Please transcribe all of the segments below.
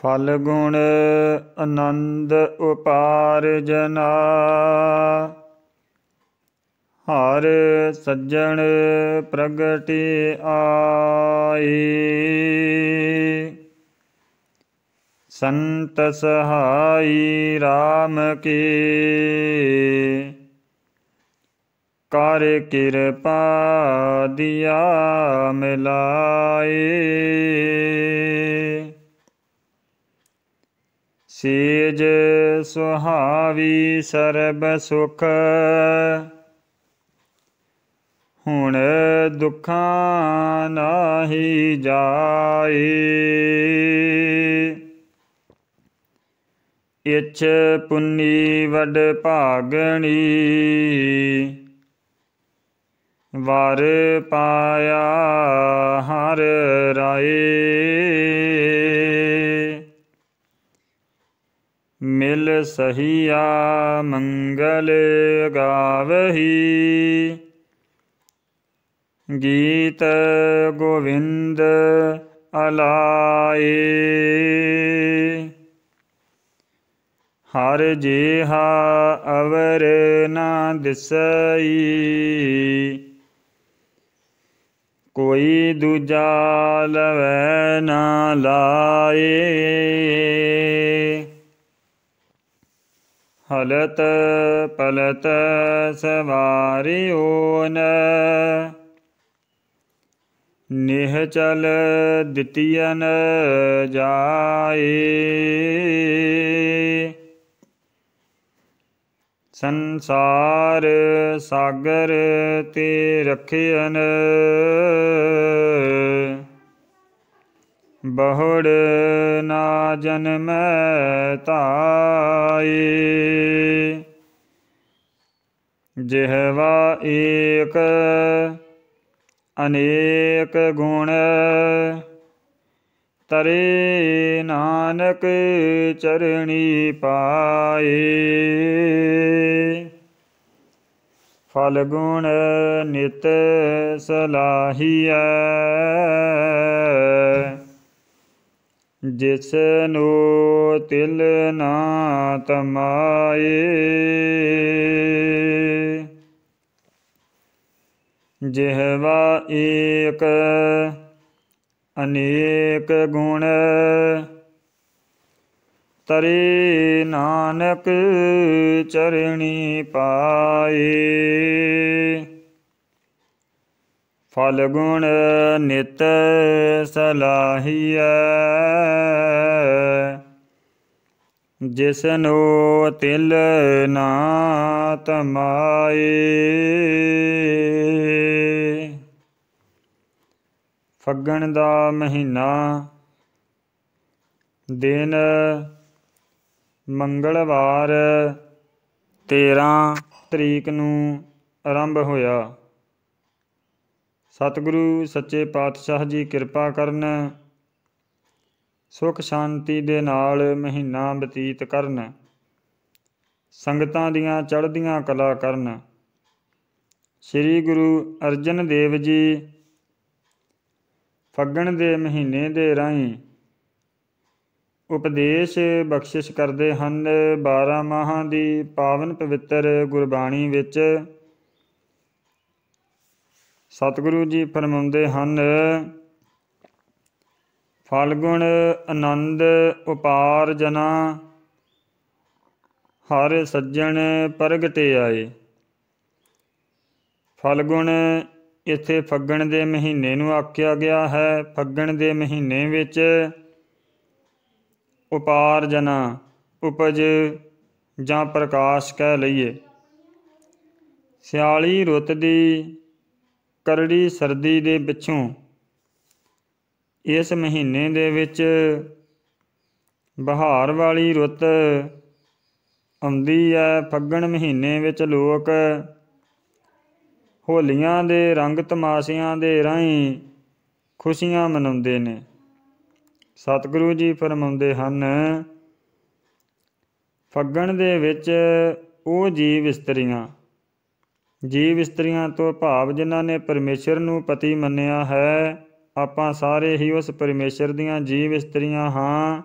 ਫਲ ਗੁਣ ਆਨੰਦ ਉਪਾਰ ਜਨਾ ਹਰ ਸੱਜਣ ਪ੍ਰਗਟੀ ਆਈ ਸੰਤ ਸਹਾਈ RAM ਕੀ ਕਰ ਕਿਰਪਾ ਦਿਆ ਮਿਲਾਏ ਸੇਜ ਸੁਹਾਵੀ ਸਰਬ ਸੁਖ ਹੁਣ ਦੁੱਖਾਂ ਨਾਹੀ ਜਾਏ ਇਚ ਪੁੰਨੀ ਵਡ ਭਾਗਣੀ ਵਾਰ ਪਾਇਆ ਹਰ ਰਾਏ ਮਿਲ ਸਹੀਆ ਮੰਗਲ ਗਾਵਹੀ ਗੀਤ ਗੋਵਿੰਦ ਅਲਾਏ ਹਰ ਜੇਹਾ ਅਵਰ ਨਾ ਦਿਸਈ ਕੋਈ ਦੂਜਾ ਲਵੈ ਨਾ ਲਾਏ ਹਲਤ ਪਲਤ ਸਵਾਰਿਓਨ ਚਲ ਦਿੱਤੀਨ ਜਾਏ ਸੰਸਾਰ ਸਾਗਰ ਤੇ ਰਖਿਆਨ ਬਹੁੜ ਨਾ ਜਨਮੈ ਤਾਈ ਜਿਹਵਾ ਏਕ ਅਨੇਕ ਗੁਣ ਤਰੇ ਨਾਨਕ ਚਰਣੀ ਪਾਏ ਫਲ ਗੁਣ ਨਿਤ ਸਲਾਹੀਐ ਜਿਸ ਨੂੰ ਤਿਲ ਨਾ ਤਮਾਏ ਜਿਹਵਾ ਏਕ ਅਨੇਕ ਗੁਣ ਤਰੇ ਨਾਨਕ ਚਰਣੀ ਪਾਏ ਫਲ ਗੁਣ ਨਿਤ ਸਲਾਹੀਐ ਜਿਸਨੋ ਤਿਲ ਨਾ ਤਮਾਏ ਫੱਗਣ ਦਾ ਮਹੀਨਾ ਦਿਨ ਮੰਗਲਵਾਰ 13 ਤਰੀਕ ਨੂੰ ਆਰੰਭ ਹੋਇਆ ਸਤਿਗੁਰੂ ਸੱਚੇ ਪਾਤਸ਼ਾਹ ਜੀ ਕਿਰਪਾ ਕਰਨ ਸੁਖ ਸ਼ਾਂਤੀ ਦੇ ਨਾਲ ਮਹੀਨਾ ਬਤੀਤ ਕਰਨ ਸੰਗਤਾਂ ਦੀਆਂ ਚੜ੍ਹਦੀਆਂ ਕਲਾ ਕਰਨ ਸ੍ਰੀ ਗੁਰੂ ਅਰਜਨ ਦੇਵ ਜੀ ਫੱਗਣ ਦੇ ਮਹੀਨੇ ਦੇ ਰਾਹੀਂ ਉਪਦੇਸ਼ ਬਖਸ਼ਿਸ਼ ਕਰਦੇ ਹਨ 12 ਮਾਹਾਂ ਦੀ ਪਾਵਨ ਪਵਿੱਤਰ ਗੁਰਬਾਣੀ ਵਿੱਚ ਸਤਿਗੁਰੂ ਜੀ ਫਰਮਾਉਂਦੇ ਹਨ ਫਲਗੁਣ ਆਨੰਦ ਉਪਾਰ ਜਨਾ ਹਰ ਸੱਜਣ ਪ੍ਰਗਟੇ ਆਏ ਫਲਗੁਣ ਇੱਥੇ ਫੱਗਣ ਦੇ ਮਹੀਨੇ ਨੂੰ ਆਖਿਆ ਗਿਆ ਹੈ ਫੱਗਣ ਦੇ ਮਹੀਨੇ ਵਿੱਚ ਉਪਾਰ ਜਨਾ ਉਪਜ ਜਾਂ ਪ੍ਰਕਾਸ਼ ਕਹਿ ਲਈਏ ਸਿਆਲੀ ਰੁੱਤ ਦੀ ਕਰੜੀ ਸਰਦੀ ਦੇ ਵਿੱਚੋਂ ਇਸ ਮਹੀਨੇ ਦੇ ਵਿੱਚ ਬਹਾਰ ਵਾਲੀ ਰੁੱਤ ਆਉਂਦੀ ਹੈ ਫੱਗਣ ਮਹੀਨੇ ਵਿੱਚ ਲੋਕ ਹੋਲੀਆਂ ਦੇ ਰੰਗ ਤਮਾਸ਼ਿਆਂ ਦੇ ਰਾਹੀਂ ਖੁਸ਼ੀਆਂ ਮਨਾਉਂਦੇ ਨੇ ਸਤਿਗੁਰੂ ਜੀ ਫਰਮਾਉਂਦੇ ਹਨ ਫੱਗਣ ਦੇ ਵਿੱਚ ਉਹ ਜੀਵ ਇਸਤਰੀਆਂ ਜੀਵ ਇਸਤਰੀਆਂ ਤੋਂ ਭਾਵ ਜਿਨ੍ਹਾਂ ਨੇ ਪਰਮੇਸ਼ਰ ਨੂੰ ਪਤੀ ਮੰਨਿਆ ਹੈ ਆਪਾਂ ਸਾਰੇ ਹੀ ਉਸ ਪਰਮੇਸ਼ਰ ਦੀਆਂ ਜੀਵ ਇਸਤਰੀਆਂ ਹਾਂ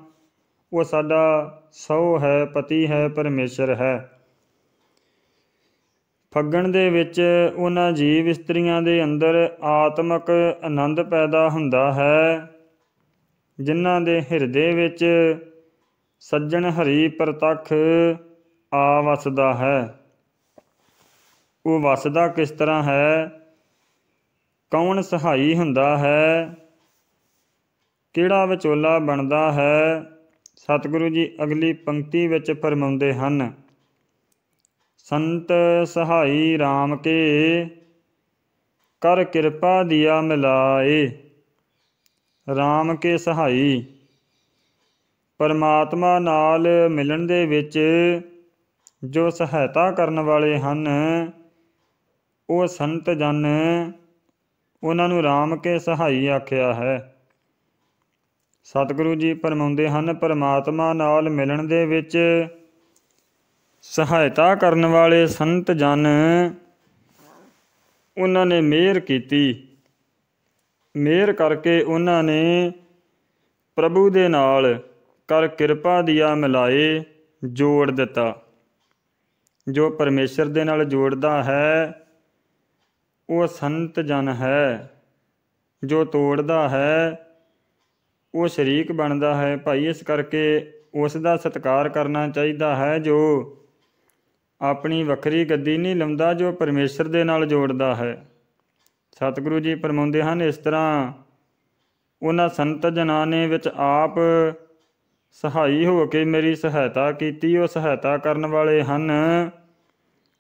ਉਹ ਸਾਡਾ ਸੌ ਹੈ ਪਤੀ ਹੈ ਪਰਮੇਸ਼ਰ ਹੈ ਫੱਗਣ ਦੇ ਵਿੱਚ ਉਹਨਾਂ ਜੀਵ ਇਸਤਰੀਆਂ ਦੇ ਅੰਦਰ ਆਤਮਿਕ ਆਨੰਦ ਪੈਦਾ ਹੁੰਦਾ ਹੈ ਜਿਨ੍ਹਾਂ ਦੇ ਹਿਰਦੇ ਵਿੱਚ ਸੱਜਣ ਹਰੀ ਪ੍ਰਤੱਖ ਆ ਵਸਦਾ ਹੈ ਉਹ ਵਸਦਾ ਕਿਸ ਤਰ੍ਹਾਂ ਹੈ ਕੌਣ ਸਹਾਈ ਹੁੰਦਾ ਹੈ ਕਿਹੜਾ ਵਿਚੋਲਾ ਬਣਦਾ ਹੈ ਸਤਿਗੁਰੂ ਜੀ ਅਗਲੀ ਪੰਕਤੀ ਵਿੱਚ ਫਰਮਾਉਂਦੇ ਹਨ ਸੰਤ ਸਹਾਈ RAM ਕੇ ਕਰ ਕਿਰਪਾ ਦਿਆ ਮਿਲਾਏ RAM ਕੇ ਸਹਾਈ ਪਰਮਾਤਮਾ ਨਾਲ ਮਿਲਣ ਦੇ ਵਿੱਚ ਜੋ ਸਹਾਇਤਾ ਕਰਨ ਵਾਲੇ ਹਨ ਉਹ ਸੰਤ ਜਨ ਉਹਨਾਂ ਨੂੰ ਰਾਮ ਕੇ ਸਹਾਈ ਆਖਿਆ ਹੈ ਸਤਿਗੁਰੂ ਜੀ ਪਰਮਾਉਂਦੇ ਹਨ ਪਰਮਾਤਮਾ ਨਾਲ ਮਿਲਣ ਦੇ ਵਿੱਚ ਸਹਾਇਤਾ ਕਰਨ ਵਾਲੇ ਸੰਤ ਜਨ ਉਹਨਾਂ ਨੇ ਮਿਹਰ ਕੀਤੀ ਮਿਹਰ ਕਰਕੇ ਉਹਨਾਂ ਨੇ ਪ੍ਰਭੂ ਦੇ ਨਾਲ ਕਰ ਕਿਰਪਾ ਦੀਆ ਮਿਲਾਏ ਜੋੜ ਦਿੱਤਾ ਜੋ ਪਰਮੇਸ਼ਰ ਦੇ ਨਾਲ ਜੋੜਦਾ ਹੈ ਉਹ ਸੰਤ ਜਨ ਹੈ ਜੋ ਤੋੜਦਾ ਹੈ ਉਹ ਸ਼ਰੀਕ ਬਣਦਾ ਹੈ ਭਾਈ ਇਸ ਕਰਕੇ ਉਸ ਦਾ ਸਤਕਾਰ ਕਰਨਾ ਚਾਹੀਦਾ ਹੈ ਜੋ ਆਪਣੀ ਵੱਖਰੀ ਗੱਦੀ ਨਹੀਂ ਲੰਦਾ ਜੋ ਪਰਮੇਸ਼ਰ ਦੇ ਨਾਲ ਜੋੜਦਾ ਹੈ ਸਤਿਗੁਰੂ ਜੀ ਪਰਮਾਉਂਦੇ ਹਨ ਇਸ ਤਰ੍ਹਾਂ ਉਹਨਾਂ ਸੰਤ ਜਨਾਨੇ ਵਿੱਚ ਆਪ ਸਹਾਈ ਹੋ ਕੇ ਮੇਰੀ ਸਹਾਇਤਾ ਕੀਤੀ ਉਹ ਸਹਾਇਤਾ ਕਰਨ ਵਾਲੇ ਹਨ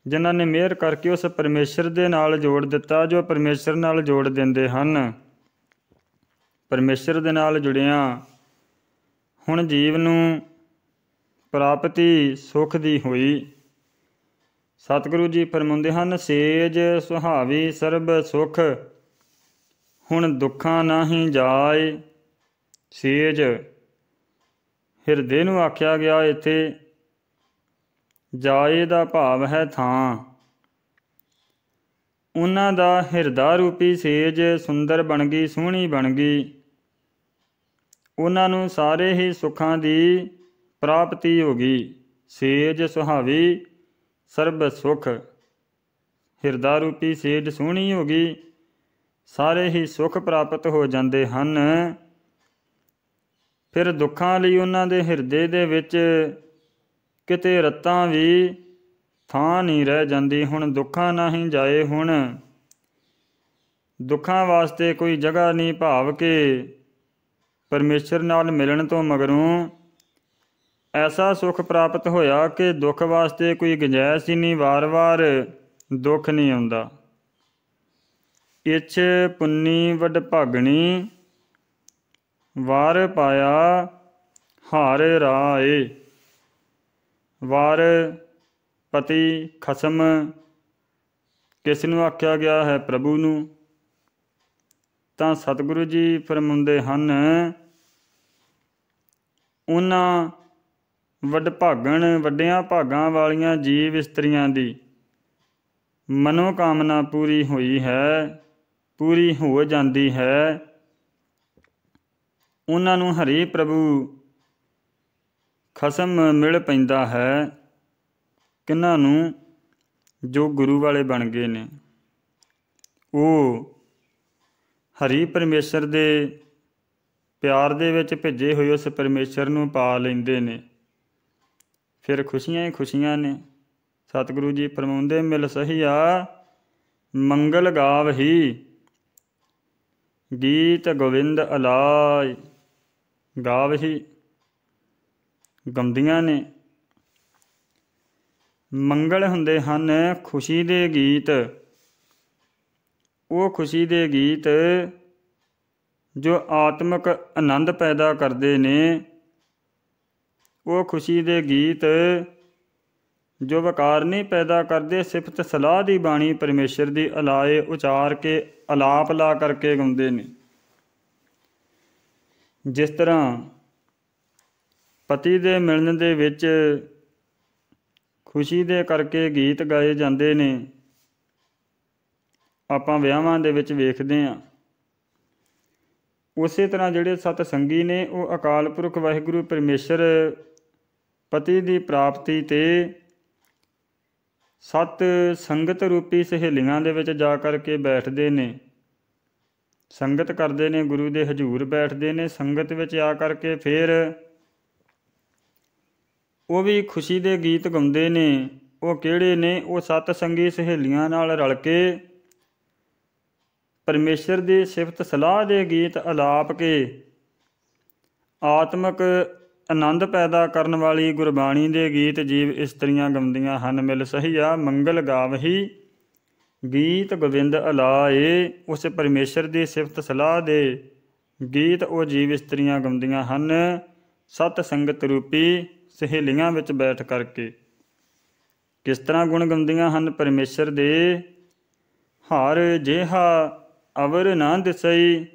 ਜਿਨ੍ਹਾਂ ਨੇ ਮਿਹਰ ਕਰਕੇ ਉਸ ਪਰਮੇਸ਼ਰ ਦੇ ਨਾਲ ਜੋੜ ਦਿੱਤਾ ਜੋ ਪਰਮੇਸ਼ਰ ਨਾਲ ਜੋੜ ਦਿੰਦੇ ਹਨ ਪਰਮੇਸ਼ਰ ਦੇ ਨਾਲ ਜੁੜਿਆ ਹੁਣ ਜੀਵ ਨੂੰ ਪ੍ਰਾਪਤੀ ਸੁਖ ਦੀ ਹੋਈ ਸਤਿਗੁਰੂ ਜੀ ਫਰਮਾਉਂਦੇ ਹਨ ਸੇਜ ਸੁਹਾਵੀ ਸਰਬ ਸੁਖ ਹੁਣ ਦੁੱਖਾਂ ਨਾਹੀਂ ਜਾਏ ਸੇਜ ਹਿਰਦੇ ਨੂੰ ਆਖਿਆ ਗਿਆ ਇੱਥੇ ਜਾਏ ਦਾ ਭਾਵ ਹੈ ਥਾਂ ਉਹਨਾਂ ਦਾ ਹਿਰਦਾ ਰੂਪੀ ਸੇਜ ਸੁੰਦਰ ਬਣ ਗਈ ਸੋਹਣੀ ਬਣ ਗਈ ਉਹਨਾਂ ਨੂੰ ਸਾਰੇ ਹੀ ਸੁੱਖਾਂ ਦੀ ਪ੍ਰਾਪਤੀ ਹੋ ਗਈ ਸੇਜ ਸੁਹਾਵੀ ਸਰਬ ਸੁਖ ਹਿਰਦਾ ਰੂਪੀ ਸੇਜ ਸੋਹਣੀ ਹੋ ਗਈ ਸਾਰੇ ਹੀ ਸੁਖ ਪ੍ਰਾਪਤ ਹੋ ਜਾਂਦੇ ਹਨ ਫਿਰ ਦੁੱਖਾਂ ਲਈ ਉਹਨਾਂ ਦੇ ਹਿਰਦੇ ਦੇ ਵਿੱਚ ਕਿਤੇ ਰਤਾਂ ਵੀ ਥਾਂ ਨਹੀਂ ਰਹਿ ਜਾਂਦੀ ਹੁਣ ਦੁੱਖਾਂ ਨਹੀਂ ਜਾਏ ਹੁਣ ਦੁੱਖਾਂ ਵਾਸਤੇ ਕੋਈ ਜਗ੍ਹਾ ਨਹੀਂ ਭਾਵ ਕੇ ਪਰਮੇਸ਼ਰ ਨਾਲ ਮਿਲਣ ਤੋਂ ਮਗਰੋਂ ਐਸਾ ਸੁਖ ਪ੍ਰਾਪਤ ਹੋਇਆ ਕਿ ਦੁੱਖ ਵਾਸਤੇ ਕੋਈ ਗੁੰਜਾਇਸ਼ ਹੀ ਨਹੀਂ ਵਾਰ-ਵਾਰ ਦੁੱਖ ਨਹੀਂ ਆਉਂਦਾ ਇਛ ਪੁੰਨੀ ਵਡ ਭਾਗਣੀ ਵਾਰ ਪਾਇਆ ਹਾਰੇ ਰਾਏ ਵਾਰ ਪਤੀ ਖਸਮ ਕਿਸ ਨੂੰ ਆਖਿਆ ਗਿਆ ਹੈ ਪ੍ਰਭੂ ਨੂੰ ਤਾਂ ਸਤਿਗੁਰੂ ਜੀ ਫਰਮਾਉਂਦੇ ਹਨ ਉਹਨਾਂ ਵੱਡ ਭਾਗਣ ਵੱਡਿਆਂ ਭਾਗਾਂ ਵਾਲੀਆਂ ਜੀਵ ਇਸਤਰੀਆਂ ਦੀ ਮਨੋ ਕਾਮਨਾ ਪੂਰੀ ਹੋਈ ਹੈ ਪੂਰੀ ਹੋ ਜਾਂਦੀ ਹੈ ਉਹਨਾਂ ਨੂੰ ਹਰੀ ਪ੍ਰਭੂ ਖਸਮ ਮਿਲ ਪੈਂਦਾ ਹੈ ਕਿਨਾਂ ਨੂੰ ਜੋ ਗੁਰੂ ਵਾਲੇ ਬਣ ਗਏ ਨੇ ਉਹ ਹਰੀ ਪਰਮੇਸ਼ਰ ਦੇ ਪਿਆਰ ਦੇ ਵਿੱਚ ਭਿੱਜੇ ਹੋਏ ਉਸ ਪਰਮੇਸ਼ਰ ਨੂੰ ਪਾ ਲੈਂਦੇ ਨੇ ਫਿਰ ਖੁਸ਼ੀਆਂ ਹੀ ਖੁਸ਼ੀਆਂ ਨੇ ਸਤਿਗੁਰੂ ਜੀ ਫਰਮਾਉਂਦੇ ਮਿਲ ਸਹੀਆ ਮੰਗਲ ਗਾਵਹੀ ਗੀਤ ਗੋਵਿੰਦ ਅਲਾਈ ਗਾਵਹੀ ਗੰਦੀਆਂ ਨੇ ਮੰਗਲ ਹੁੰਦੇ ਹਨ ਖੁਸ਼ੀ ਦੇ ਗੀਤ ਉਹ ਖੁਸ਼ੀ ਦੇ ਗੀਤ ਜੋ ਆਤਮਿਕ ਆਨੰਦ ਪੈਦਾ ਕਰਦੇ ਨੇ ਉਹ ਖੁਸ਼ੀ ਦੇ ਗੀਤ ਜੋ ਵਕਾਰ ਨਹੀਂ ਪੈਦਾ ਕਰਦੇ ਸਿਫਤ ਸਲਾਹ ਦੀ ਬਾਣੀ ਪਰਮੇਸ਼ਰ ਦੀ ਅਲਾਏ ਉਚਾਰ ਕੇ ਅਲਾਪ ਲਾ ਕਰਕੇ ਗਾਉਂਦੇ ਨੇ ਜਿਸ ਤਰ੍ਹਾਂ ਪਤੀ ਦੇ ਮਿਲਣ ਦੇ ਵਿੱਚ ਖੁਸ਼ੀ ਦੇ ਕਰਕੇ ਗੀਤ ਗਾਏ ਜਾਂਦੇ ਨੇ ਆਪਾਂ ਵਿਆਹਾਂ ਦੇ ਵਿੱਚ ਵੇਖਦੇ ਆ ਉਸੇ ਤਰ੍ਹਾਂ ਜਿਹੜੇ ਸਤ ਸੰਗੀ ਨੇ ਉਹ ਅਕਾਲ ਪੁਰਖ ਵਾਹਿਗੁਰੂ ਪਰਮੇਸ਼ਰ ਪਤੀ ਦੀ ਪ੍ਰਾਪਤੀ ਤੇ ਸਤ ਸੰਗਤ ਰੂਪੀ ਸਹੇਲੀਆਂ ਦੇ ਵਿੱਚ ਜਾ ਕਰਕੇ ਬੈਠਦੇ ਨੇ ਸੰਗਤ ਕਰਦੇ ਨੇ ਗੁਰੂ ਦੇ ਹਜ਼ੂਰ ਬੈਠਦੇ ਨੇ ਸੰਗਤ ਵਿੱਚ ਆ ਕਰਕੇ ਫਿਰ ਉਹ ਵੀ ਖੁਸ਼ੀ ਦੇ ਗੀਤ ਗਾਉਂਦੇ ਨੇ ਉਹ ਕਿਹੜੇ ਨੇ ਉਹ ਸਤ ਸੰਗੀ ਸਹੇਲੀਆਂ ਨਾਲ ਰਲ ਕੇ ਪਰਮੇਸ਼ਰ ਦੀ ਸਿਫਤ ਸਲਾਹ ਦੇ ਗੀਤ ਆਲਾਪ ਕੇ ਆਤਮਿਕ ਆਨੰਦ ਪੈਦਾ ਕਰਨ ਵਾਲੀ ਗੁਰਬਾਣੀ ਦੇ ਗੀਤ ਜੀਵ ਇਸਤਰੀਆਂ ਗਾਉਂਦੀਆਂ ਹਨ ਮਿਲ ਸਹੀਆ ਮੰਗਲ ਗਾਵਹੀ ਗੀਤ ਗੋਬਿੰਦ ਅਲਾਏ ਉਸ ਪਰਮੇਸ਼ਰ ਦੀ ਸਿਫਤ ਸਲਾਹ ਦੇ ਗੀਤ ਉਹ ਜੀਵ ਇਸਤਰੀਆਂ ਗਾਉਂਦੀਆਂ ਹਨ ਸਤ ਸੰਗਤ ਰੂਪੀ ਸਹੇਲੀਆਂ ਵਿੱਚ ਬੈਠ ਕਰਕੇ ਕਿਸ ਤਰ੍ਹਾਂ ਗੁਣ ਗੰਦੀਆਂ ਹਨ ਪਰਮੇਸ਼ਰ ਦੇ ਹਰ ਜਿਹਾ ਅਵਰ ਨਾ ਦਿਸਈ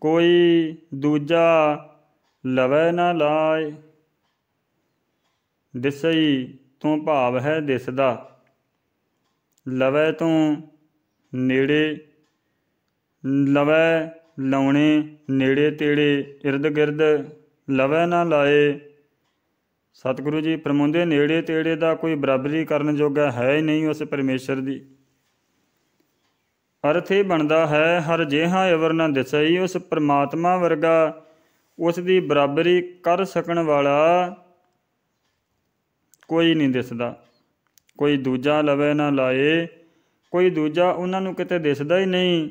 ਕੋਈ ਦੂਜਾ ਲਵੈ ਨਾ ਲਾਏ ਦਿਸਈ ਤੋਂ ਭਾਵ ਹੈ ਦਿਸਦਾ ਲਵੈ ਤੋਂ ਨੇੜੇ ਲਵੈ ਲਾਉਣੇ ਨੇੜੇ ਤੇੜੇ ird gird ਲਵੈ ਨਾ ਲਾਏ ਸਤਿਗੁਰੂ ਜੀ ਪਰਮੁੰਦੇ ਨੇੜੇ ਤੇੜੇ ਦਾ ਕੋਈ ਬਰਾਬਰੀ ਕਰਨ ਜੋਗਾ ਹੈ ਹੀ ਨਹੀਂ ਉਸ ਪਰਮੇਸ਼ਰ ਦੀ ਅਰਥ ਇਹ ਬਣਦਾ ਹੈ ਹਰ ਜਿਹਾਂ ਏਵਰ ਨਾ ਦਿਸਈ ਉਸ ਪਰਮਾਤਮਾ ਵਰਗਾ ਉਸ ਦੀ ਬਰਾਬਰੀ ਕਰ ਸਕਣ ਵਾਲਾ ਕੋਈ ਨਹੀਂ ਦਿਸਦਾ ਕੋਈ ਦੂਜਾ ਲਵੇ ਨਾ ਲਾਏ ਕੋਈ ਦੂਜਾ ਉਹਨਾਂ ਨੂੰ ਕਿਤੇ ਦਿਸਦਾ ਹੀ ਨਹੀਂ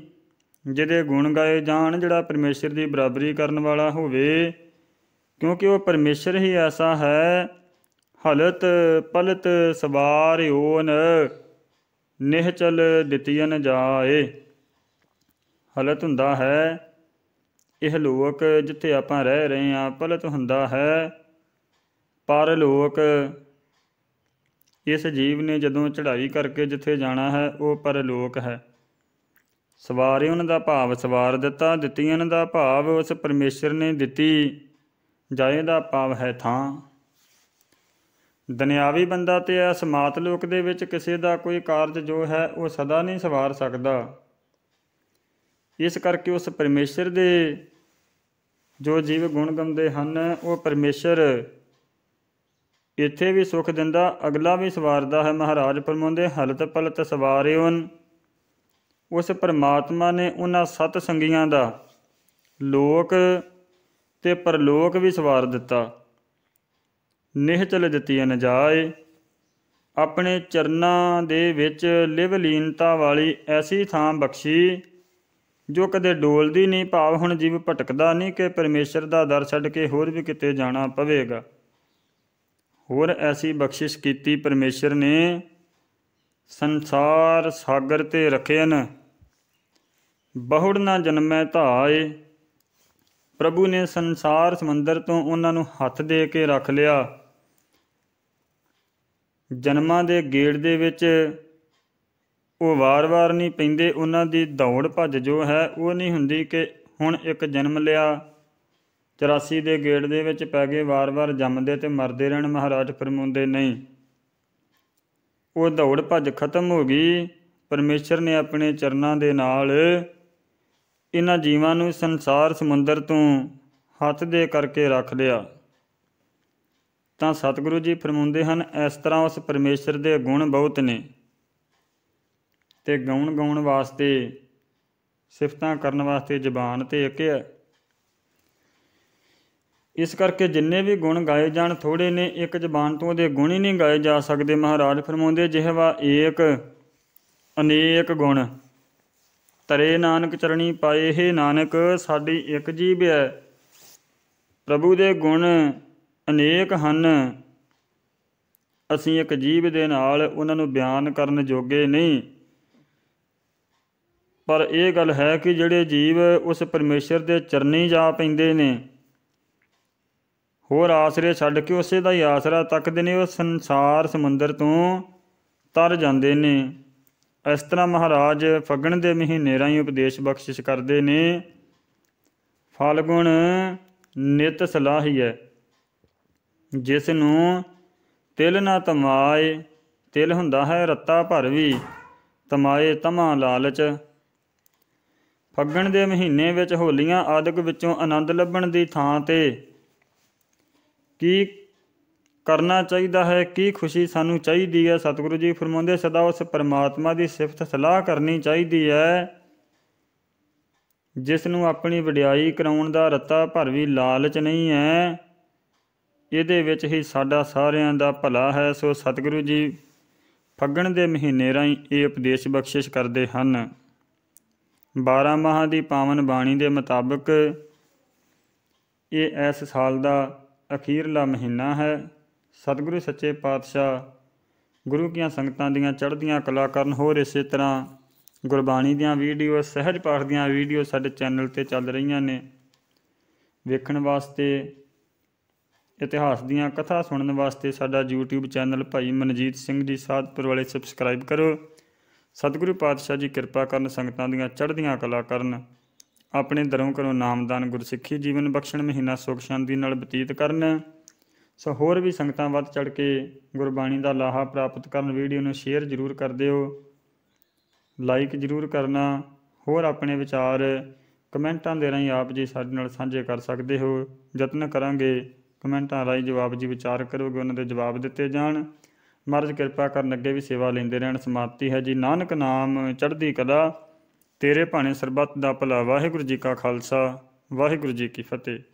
ਜਿਹਦੇ ਗੁਣ ਗਾਏ ਜਾਣ ਜਿਹੜਾ ਪਰਮੇਸ਼ਰ ਦੀ ਬਰਾਬਰੀ ਕਰਨ ਵਾਲਾ ਹੋਵੇ ਕਿਉਂਕਿ ਉਹ ਪਰਮੇਸ਼ਰ ਹੀ ਐਸਾ ਹੈ ਹਲਤ ਪਲਤ ਸਵਾਰ ਹੋਨ ਨਿਹਚਲ ਦਿੱਤੀਨ ਜਾਏ ਹਲਤ ਹੁੰਦਾ ਹੈ ਇਹ ਲੋਕ ਜਿੱਥੇ ਆਪਾਂ ਰਹਿ ਰਹੇ ਹਾਂ ਪਲਤ ਹੁੰਦਾ ਹੈ ਪਰ ਲੋਕ ਇਸ ਜੀਵ ਨੇ ਜਦੋਂ ਚੜ੍ਹਾਈ ਕਰਕੇ ਜਿੱਥੇ ਜਾਣਾ ਹੈ ਉਹ ਪਰਲੋਕ ਹੈ ਸਵਾਰੇ ਉਹਨਾਂ ਦਾ ਭਾਵ ਸਵਾਰ ਦਿੱਤਾ ਦਿੱਤੀਆਂ ਦਾ ਭਾਵ ਉਸ ਪਰਮੇਸ਼ਰ ਨੇ ਦਿੱਤੀ ਜਾਏ ਦਾ ਪਾਵ ਹੈ ਥਾਂ ਦੁਨਿਆਵੀ ਬੰਦਾ ਤੇ ਇਸ ਮਾਤ ਲੋਕ ਦੇ ਵਿੱਚ ਕਿਸੇ ਦਾ ਕੋਈ ਕਾਰਜ ਜੋ ਹੈ ਉਹ ਸਦਾ ਨਹੀਂ ਸਵਾਰ ਸਕਦਾ ਇਸ ਕਰਕੇ ਉਸ ਪਰਮੇਸ਼ਰ ਦੇ ਜੋ ਜੀਵ ਗੁਣ ਗੰਦੇ ਹਨ ਉਹ ਪਰਮੇਸ਼ਰ ਇੱਥੇ ਵੀ ਸੁਖ ਦਿੰਦਾ ਅਗਲਾ ਵੀ ਸਵਾਰਦਾ ਹੈ ਮਹਾਰਾਜ ਪਰਮੋਂਦੇ ਹਲਤ ਪਲਤ ਸਵਾਰਿਓਨ ਉਸ ਪਰਮਾਤਮਾ ਨੇ ਉਹਨਾਂ ਸਤ ਸੰਗੀਆਂ ਦਾ ਲੋਕ ਤੇ ਪਰਲੋਕ ਵੀ ਸਵਾਰ ਦਿੱਤਾ ਚਲ ਦਿੱਤੀ ਅਨਜਾਏ ਆਪਣੇ ਚਰਨਾਂ ਦੇ ਵਿੱਚ ਲਿਵ ਲੀਨਤਾ ਵਾਲੀ ਐਸੀ ਥਾਂ ਬਖਸ਼ੀ ਜੋ ਕਦੇ ਡੋਲਦੀ ਨਹੀਂ ਭਾਵ ਹੁਣ ਜੀਵ ਭਟਕਦਾ ਨਹੀਂ ਕਿ ਪਰਮੇਸ਼ਰ ਦਾ ਦਰ ਛੱਡ ਕੇ ਹੋਰ ਵੀ ਕਿਤੇ ਜਾਣਾ ਪਵੇਗਾ ਹੋਰ ਐਸੀ ਬਖਸ਼ਿਸ਼ ਕੀਤੀ ਪਰਮੇਸ਼ਰ ਨੇ ਸੰਸਾਰ ਸਾਗਰ ਤੇ ਰਖੇਨ ਨ ਬਹੁੜ ਨਾ ਜਨਮੈ ਧਾਏ ਪ੍ਰਭੂ ਨੇ ਸੰਸਾਰ ਸਮੁੰਦਰ ਤੋਂ ਉਹਨਾਂ ਨੂੰ ਹੱਥ ਦੇ ਕੇ ਰੱਖ ਲਿਆ ਜਨਮਾਂ ਦੇ ਗੇੜ ਦੇ ਵਿੱਚ ਉਹ ਵਾਰ-ਵਾਰ ਨਹੀਂ ਪੈਂਦੇ ਉਹਨਾਂ ਦੀ ਦੌੜ ਭੱਜ ਜੋ ਹੈ ਉਹ ਨਹੀਂ ਹੁੰਦੀ ਕਿ ਹੁਣ ਇੱਕ ਜਨਮ ਲਿਆ 84 ਦੇ ਗੇੜ ਦੇ ਵਿੱਚ ਪੈ ਗਏ ਵਾਰ-ਵਾਰ ਜੰਮਦੇ ਤੇ ਮਰਦੇ ਰਹਿਣ ਮਹਾਰਾਜ ਫਰਮਾਉਂਦੇ ਨਹੀਂ ਉਹ ਦੌੜ ਭੱਜ ਖਤਮ ਹੋ ਗਈ ਪਰਮੇਸ਼ਰ ਨੇ ਆਪਣੇ ਚਰਨਾਂ ਦੇ ਨਾਲ ਇਹਨਾਂ ਜੀਵਾਂ ਨੂੰ ਸੰਸਾਰ ਸਮੁੰਦਰ ਤੋਂ ਹੱਥ ਦੇ ਕਰਕੇ ਰੱਖ ਲਿਆ ਤਾਂ ਸਤਿਗੁਰੂ ਜੀ ਫਰਮਾਉਂਦੇ ਹਨ ਇਸ ਤਰ੍ਹਾਂ ਉਸ ਪਰਮੇਸ਼ਰ ਦੇ ਗੁਣ ਬਹੁਤ ਨੇ ਤੇ ਗਾਉਣ ਗਾਉਣ ਵਾਸਤੇ ਸਿਫਤਾਂ ਕਰਨ ਵਾਸਤੇ ਜ਼ਬਾਨ ਤੇ ਇੱਕ ਹੈ ਇਸ ਕਰਕੇ ਜਿੰਨੇ ਵੀ ਗੁਣ ਗਾਏ ਜਾਣ ਥੋੜੇ ਨੇ ਇੱਕ ਜ਼ਬਾਨ ਤੋਂ ਉਹਦੇ ਗੁਣ ਹੀ ਨਹੀਂ ਗਾਏ ਜਾ ਸਕਦੇ ਮਹਾਰਾਜ ਫਰਮਾਉਂਦੇ ਜਿਹਵਾ ਏਕ ਅਨੇਕ ਗੁਣ ਤਰੇ ਨਾਨਕ ਚਰਣੀ ਪਾਏ ਹੈ ਨਾਨਕ ਸਾਡੀ ਇੱਕ ਜੀਬ ਹੈ ਪ੍ਰਭੂ ਦੇ ਗੁਣ ਅਨੇਕ ਹਨ ਅਸੀਂ ਇੱਕ ਜੀਬ ਦੇ ਨਾਲ ਉਹਨਾਂ ਨੂੰ ਬਿਆਨ ਕਰਨ ਜੋਗੇ ਨਹੀਂ ਪਰ ਇਹ ਗੱਲ ਹੈ ਕਿ ਜਿਹੜੇ ਜੀਵ ਉਸ ਪਰਮੇਸ਼ਰ ਦੇ ਚਰਨੀ ਜਾ ਪੈਂਦੇ ਨੇ ਹੋਰ ਆਸਰੇ ਛੱਡ ਕੇ ਉਸੇ ਦਾ ਹੀ ਆਸਰਾ ਤੱਕਦੇ ਨੇ ਉਹ ਸੰਸਾਰ ਸਮੁੰਦਰ ਤੋਂ ਤਰ ਜਾਂਦੇ ਨੇ ਇਸ ਤਰ੍ਹਾਂ ਮਹਾਰਾਜ ਫਗਣ ਦੇ ਮਹੀਨੇ ਰਾਹੀਂ ਉਪਦੇਸ਼ ਬਖਸ਼ਿਸ਼ ਕਰਦੇ ਨੇ ਫਾਲਗੁਣ ਨਿਤ ਸਲਾਹੀ ਹੈ ਜਿਸ ਨੂੰ ਤਿਲ ਨਾ ਤਮਾਏ ਤਿਲ ਹੁੰਦਾ ਹੈ ਰੱਤਾ ਭਰ ਵੀ ਤਮਾਏ ਤਮਾ ਲਾਲਚ ਫੱਗਣ ਦੇ ਮਹੀਨੇ ਵਿੱਚ ਹੋਲੀਆਂ ਆਦਿਕ ਵਿੱਚੋਂ ਆਨੰਦ ਲੱਭਣ ਦੀ ਥਾਂ ਤੇ ਕੀ ਕਰਨਾ ਚਾਹੀਦਾ ਹੈ ਕੀ ਖੁਸ਼ੀ ਸਾਨੂੰ ਚਾਹੀਦੀ ਹੈ ਸਤਿਗੁਰੂ ਜੀ ਫਰਮਾਉਂਦੇ ਸਦਾ ਉਸ ਪਰਮਾਤਮਾ ਦੀ ਸਿਫਤ ਸਲਾਹ ਕਰਨੀ ਚਾਹੀਦੀ ਹੈ ਜਿਸ ਨੂੰ ਆਪਣੀ ਵਡਿਆਈ ਕਰਾਉਣ ਦਾ ਰਤਾ ਭਰ ਵੀ ਲਾਲਚ ਨਹੀਂ ਹੈ ਇਹਦੇ ਵਿੱਚ ਹੀ ਸਾਡਾ ਸਾਰਿਆਂ ਦਾ ਭਲਾ ਹੈ ਸੋ ਸਤਿਗੁਰੂ ਜੀ ਫੱਗਣ ਦੇ ਮਹੀਨੇ ਰਾਹੀਂ ਇਹ ਉਪਦੇਸ਼ ਬਖਸ਼ਿਸ਼ ਕਰਦੇ ਹਨ 12 ਮਾਹ ਦੀ ਪਾਵਨ ਬਾਣੀ ਦੇ ਮੁਤਾਬਕ ਇਹ ਇਸ ਸਾਲ ਦਾ ਅਖੀਰਲਾ ਮਹੀਨਾ ਹੈ ਸਤਿਗੁਰੂ ਸੱਚੇ ਪਾਤਸ਼ਾਹ ਗੁਰੂ ਕੀਆਂ ਸੰਗਤਾਂ ਦੀਆਂ ਚੜ੍ਹਦੀਆਂ ਕਲਾ ਕਰਨ ਹੋਰ ਇਸੇ ਤਰ੍ਹਾਂ ਗੁਰਬਾਣੀ ਦੀਆਂ ਵੀਡੀਓ ਸਹਿਜ ਪਾਠ ਦੀਆਂ ਵੀਡੀਓ ਸਾਡੇ ਚੈਨਲ ਤੇ ਚੱਲ ਰਹੀਆਂ ਨੇ ਵੇਖਣ ਵਾਸਤੇ ਇਤਿਹਾਸ ਦੀਆਂ ਕਥਾ ਸੁਣਨ ਵਾਸਤੇ ਸਾਡਾ YouTube ਚੈਨਲ ਭਾਈ ਮਨਜੀਤ ਸਿੰਘ ਜੀ ਸਾਧਪੁਰ ਵਾਲੇ ਸਬਸਕ੍ਰਾਈਬ ਕਰੋ ਸਤਿਗੁਰੂ ਪਾਤਸ਼ਾਹ ਜੀ ਕਿਰਪਾ ਕਰਨ ਸੰਗਤਾਂ ਦੀਆਂ ਚੜ੍ਹਦੀਆਂ ਕਲਾ ਕਰਨ ਆਪਣੇ ਦਰੋਂ ਕਰੋ ਨਾਮਦਾਨ ਗੁਰਸਿੱਖੀ ਜੀਵਨ ਬਖਸ਼ਣ ਮਹੀਨਾ ਸੁਖ ਸ਼ਾਂਤੀ ਨਾਲ ਬਤੀਤ ਕਰਨ ਸੋ ਹੋਰ ਵੀ ਸੰਗਤਾਂ ਵੱਧ ਚੜ ਕੇ ਗੁਰਬਾਣੀ ਦਾ ਲਾਹਾ ਪ੍ਰਾਪਤ ਕਰਨ ਵੀਡੀਓ ਨੂੰ ਸ਼ੇਅਰ ਜ਼ਰੂਰ ਕਰ ਦਿਓ ਲਾਈਕ ਜ਼ਰੂਰ ਕਰਨਾ ਹੋਰ ਆਪਣੇ ਵਿਚਾਰ ਕਮੈਂਟਾਂ ਦੇ ਰਾਹੀਂ ਆਪ ਜੀ ਸਾਡੇ ਨਾਲ ਸਾਂਝੇ ਕਰ ਸਕਦੇ ਹੋ ਯਤਨ ਕਰਾਂਗੇ ਕਮੈਂਟਾਂ ਰਾਹੀਂ ਜਵਾਬ ਜੀ ਵਿਚਾਰ ਕਰੋਗੇ ਉਹਨਾਂ ਦੇ ਜਵਾਬ ਦਿੱਤੇ ਜਾਣ ਮਰਜ ਕਿਰਪਾ ਕਰਨ ਅੱਗੇ ਵੀ ਸੇਵਾ ਲੈਂਦੇ ਰਹਿਣ ਸਮਾਪਤੀ ਹੈ ਜੀ ਨਾਨਕ ਨਾਮ ਚੜ੍ਹਦੀ ਕਲਾ ਤੇਰੇ ਭਾਣੇ ਸਰਬੱਤ ਦਾ ਭਲਾ ਵਾਹਿਗੁਰੂ ਜੀ ਕਾ ਖਾਲਸਾ ਵਾਹਿਗੁਰੂ ਜੀ ਕੀ ਫਤਿਹ